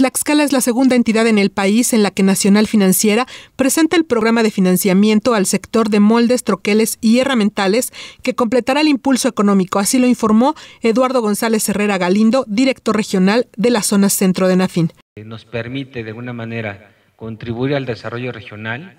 Tlaxcala es la segunda entidad en el país en la que Nacional Financiera presenta el programa de financiamiento al sector de moldes, troqueles y herramientales que completará el impulso económico. Así lo informó Eduardo González Herrera Galindo, director regional de la zona centro de Nafin. Eh, nos permite de alguna manera contribuir al desarrollo regional,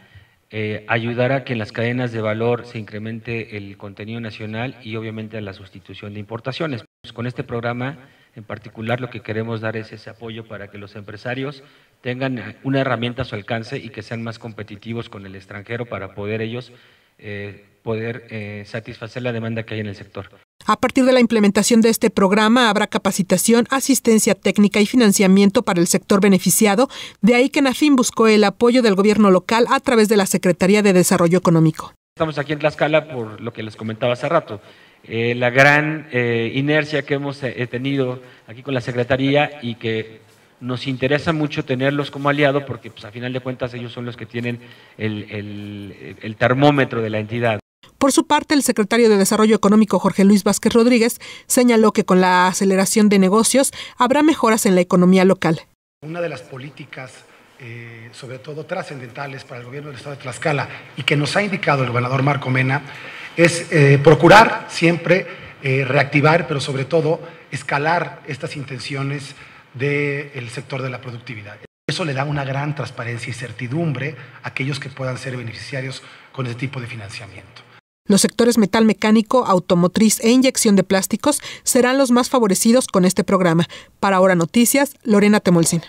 eh, ayudar a que en las cadenas de valor se incremente el contenido nacional y obviamente a la sustitución de importaciones. Pues, con este programa en particular, lo que queremos dar es ese apoyo para que los empresarios tengan eh, una herramienta a su alcance y que sean más competitivos con el extranjero para poder ellos eh, poder eh, satisfacer la demanda que hay en el sector. A partir de la implementación de este programa habrá capacitación, asistencia técnica y financiamiento para el sector beneficiado, de ahí que NAFIN buscó el apoyo del gobierno local a través de la Secretaría de Desarrollo Económico estamos aquí en Tlaxcala por lo que les comentaba hace rato. Eh, la gran eh, inercia que hemos eh, tenido aquí con la Secretaría y que nos interesa mucho tenerlos como aliado porque pues, a final de cuentas ellos son los que tienen el, el termómetro de la entidad. Por su parte, el secretario de Desarrollo Económico Jorge Luis Vázquez Rodríguez señaló que con la aceleración de negocios habrá mejoras en la economía local. Una de las políticas eh, sobre todo trascendentales para el gobierno del Estado de Tlaxcala y que nos ha indicado el gobernador Marco Mena, es eh, procurar siempre eh, reactivar, pero sobre todo escalar estas intenciones del sector de la productividad. Eso le da una gran transparencia y certidumbre a aquellos que puedan ser beneficiarios con este tipo de financiamiento. Los sectores metal mecánico, automotriz e inyección de plásticos serán los más favorecidos con este programa. Para Ahora Noticias, Lorena Temolcina.